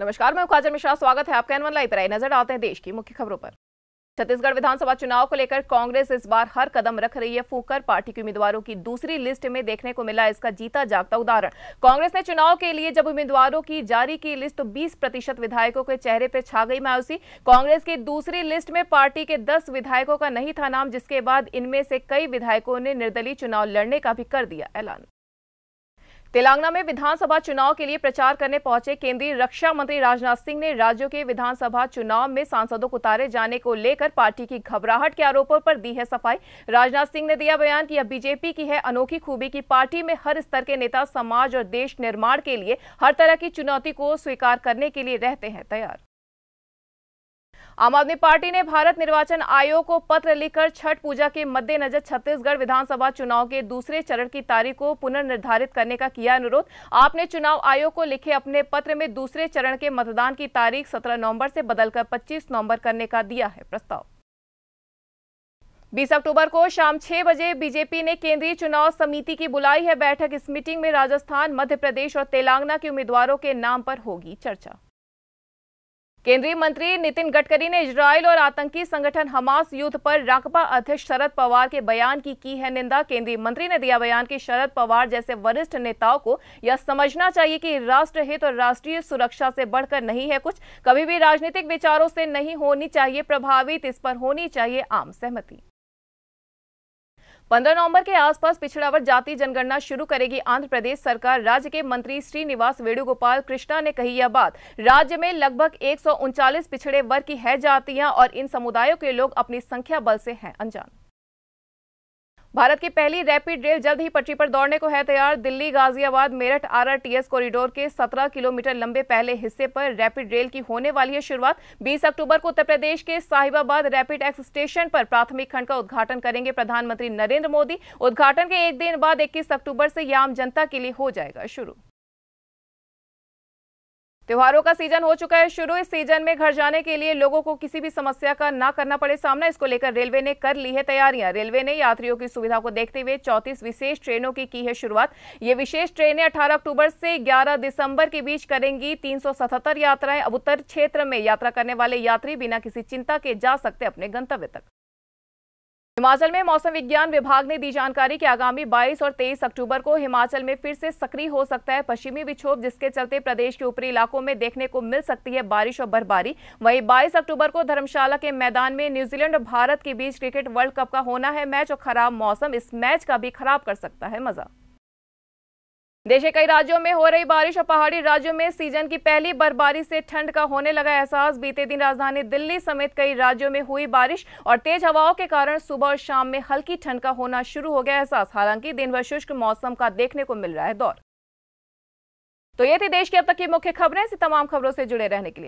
नमस्कार मैं काजल मिश्रा स्वागत है आपके एनवन लाइव पर आई नजर आते हैं देश की मुख्य खबरों पर छत्तीसगढ़ विधानसभा चुनाव को लेकर कांग्रेस इस बार हर कदम रख रही है फूकर पार्टी के उम्मीदवारों की दूसरी लिस्ट में देखने को मिला इसका जीता जागता उदाहरण कांग्रेस ने चुनाव के लिए जब उम्मीदवारों की जारी की लिस्ट तो 20 प्रतिशत विधायकों के चेहरे पर छा गई मायूसी कांग्रेस की दूसरी लिस्ट में पार्टी के दस विधायकों का नहीं था नाम जिसके बाद इनमें से कई विधायकों ने निर्दलीय चुनाव लड़ने का भी कर दिया ऐलान तेलंगाना में विधानसभा चुनाव के लिए प्रचार करने पहुंचे केंद्रीय रक्षा मंत्री राजनाथ सिंह ने राज्यों के विधानसभा चुनाव में सांसदों को उतारे जाने को लेकर पार्टी की घबराहट के आरोपों पर दी है सफाई राजनाथ सिंह ने दिया बयान कि यह बीजेपी की है अनोखी खूबी की पार्टी में हर स्तर के नेता समाज और देश निर्माण के लिए हर तरह की चुनौती को स्वीकार करने के लिए रहते हैं तैयार आम आदमी पार्टी ने भारत निर्वाचन आयोग को पत्र लिखकर छठ पूजा के मद्देनजर छत्तीसगढ़ विधानसभा चुनाव के दूसरे चरण की तारीख को पुनर्निर्धारित करने का किया अनुरोध आपने चुनाव आयोग को लिखे अपने पत्र में दूसरे चरण के मतदान की तारीख सत्रह नवम्बर से बदलकर पच्चीस नवम्बर करने का दिया है प्रस्ताव 20 अक्टूबर को शाम 6 बजे बीजेपी ने केंद्रीय चुनाव समिति की बुलाई है बैठक इस मीटिंग में राजस्थान मध्य प्रदेश और तेलंगाना के उम्मीदवारों के नाम पर होगी चर्चा केंद्रीय मंत्री नितिन गडकरी ने इसराइल और आतंकी संगठन हमास युद्ध पर राकपा अध्यक्ष शरद पवार के बयान की की है निंदा केंद्रीय मंत्री ने दिया बयान कि शरद पवार जैसे वरिष्ठ नेताओं को यह समझना चाहिए कि राष्ट्र हित और राष्ट्रीय सुरक्षा से बढ़कर नहीं है कुछ कभी भी राजनीतिक विचारों से नहीं होनी चाहिए प्रभावित इस पर होनी चाहिए आम सहमति पंद्रह नवंबर के आसपास वर्ग जाति जनगणना शुरू करेगी आंध्र प्रदेश सरकार राज्य के मंत्री श्रीनिवास वेणुगोपाल कृष्णा ने कही यह बात राज्य में लगभग एक पिछड़े वर्ग की है जातियां और इन समुदायों के लोग अपनी संख्या बल से हैं अनजान भारत की पहली रैपिड रेल जल्द ही पटरी पर दौड़ने को है तैयार दिल्ली गाजियाबाद मेरठ आरआरटीएस कॉरिडोर के 17 किलोमीटर लंबे पहले हिस्से पर रैपिड रेल की होने वाली है शुरुआत 20 अक्टूबर को उत्तर प्रदेश के साहिबाबाद रैपिड एक्स स्टेशन पर प्राथमिक खंड का उद्घाटन करेंगे प्रधानमंत्री नरेंद्र मोदी उद्घाटन के एक दिन बाद इक्कीस अक्टूबर से आम जनता के लिए हो जाएगा शुरू त्योहारों का सीजन हो चुका है शुरू इस सीजन में घर जाने के लिए लोगों को किसी भी समस्या का ना करना पड़े सामना इसको लेकर रेलवे ने कर ली है तैयारियां रेलवे ने यात्रियों की सुविधा को देखते हुए चौंतीस विशेष ट्रेनों की की है शुरुआत ये विशेष ट्रेनें 18 अक्टूबर से 11 दिसंबर के बीच करेंगी तीन यात्राएं अब उत्तर क्षेत्र में यात्रा करने वाले यात्री बिना किसी चिंता के जा सकते अपने गंतव्य तक हिमाचल में मौसम विज्ञान विभाग ने दी जानकारी कि आगामी 22 और 23 अक्टूबर को हिमाचल में फिर से सक्रिय हो सकता है पश्चिमी विक्षोभ जिसके चलते प्रदेश के ऊपरी इलाकों में देखने को मिल सकती है बारिश और बर्फबारी वहीं 22 अक्टूबर को धर्मशाला के मैदान में न्यूजीलैंड और भारत के बीच क्रिकेट वर्ल्ड कप का होना है मैच और खराब मौसम इस मैच का भी खराब कर सकता है मजा देश के कई राज्यों में हो रही बारिश और पहाड़ी राज्यों में सीजन की पहली बर्फबारी से ठंड का होने लगा एहसास बीते दिन राजधानी दिल्ली समेत कई राज्यों में हुई बारिश और तेज हवाओं के कारण सुबह और शाम में हल्की ठंड का होना शुरू हो गया एहसास हालांकि दिन भर शुष्क मौसम का देखने को मिल रहा है दौर तो ये थी देश की अब तक की मुख्य खबरें तमाम खबरों से जुड़े रहने के लिए